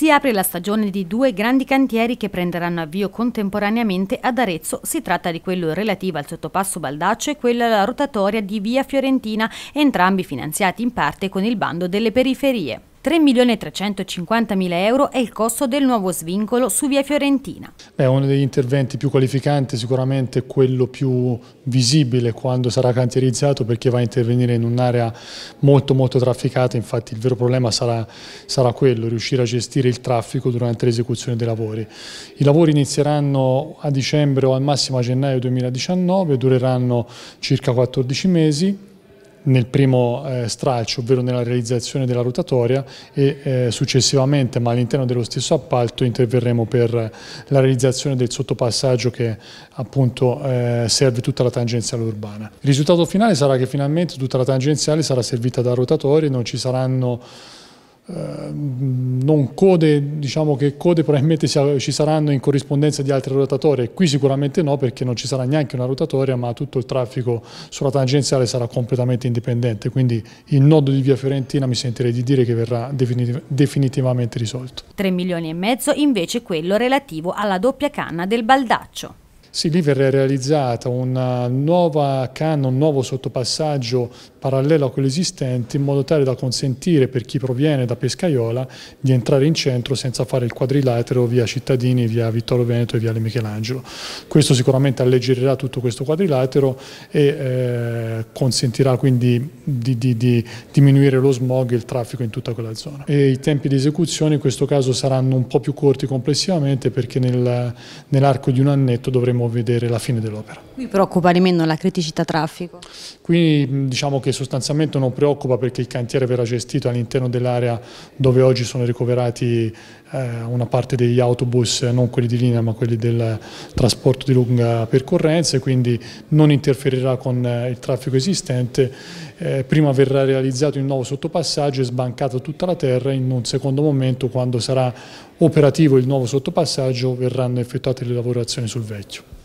Si apre la stagione di due grandi cantieri che prenderanno avvio contemporaneamente ad Arezzo. Si tratta di quello relativo al sottopasso Baldaccio e quello alla rotatoria di Via Fiorentina, entrambi finanziati in parte con il bando delle periferie. 3.350.000 euro è il costo del nuovo svincolo su Via Fiorentina. È uno degli interventi più qualificanti sicuramente quello più visibile quando sarà cantierizzato perché va a intervenire in un'area molto molto trafficata, infatti il vero problema sarà, sarà quello, riuscire a gestire il traffico durante l'esecuzione dei lavori. I lavori inizieranno a dicembre o al massimo a gennaio 2019, dureranno circa 14 mesi nel primo eh, stralcio, ovvero nella realizzazione della rotatoria e eh, successivamente, ma all'interno dello stesso appalto, interverremo per la realizzazione del sottopassaggio che appunto eh, serve tutta la tangenziale urbana. Il risultato finale sarà che finalmente tutta la tangenziale sarà servita da rotatorie, non ci saranno Ehm, non code, diciamo che code probabilmente ci saranno in corrispondenza di altre rotatorie, qui sicuramente no perché non ci sarà neanche una rotatoria ma tutto il traffico sulla tangenziale sarà completamente indipendente, quindi il nodo di via Fiorentina mi sentirei di dire che verrà definitiv definitivamente risolto. 3 milioni e mezzo invece quello relativo alla doppia canna del Baldaccio. Sì, lì verrà realizzata una nuova canna, un nuovo sottopassaggio parallelo a quello esistente in modo tale da consentire per chi proviene da Pescaiola di entrare in centro senza fare il quadrilatero via Cittadini, via Vittorio Veneto e via Le Michelangelo. Questo sicuramente alleggerirà tutto questo quadrilatero e eh, consentirà quindi di, di, di, diminuire lo smog e il traffico in tutta quella zona. E I tempi di esecuzione in questo caso saranno un po' più corti complessivamente perché nel, nell'arco di un annetto dovremo vedere la fine dell'opera. Mi preoccupa di meno la criticità traffico? Qui diciamo che che sostanzialmente non preoccupa perché il cantiere verrà gestito all'interno dell'area dove oggi sono ricoverati eh, una parte degli autobus, non quelli di linea ma quelli del trasporto di lunga percorrenza e quindi non interferirà con eh, il traffico esistente. Eh, prima verrà realizzato il nuovo sottopassaggio e sbancata tutta la terra, in un secondo momento quando sarà operativo il nuovo sottopassaggio verranno effettuate le lavorazioni sul vecchio.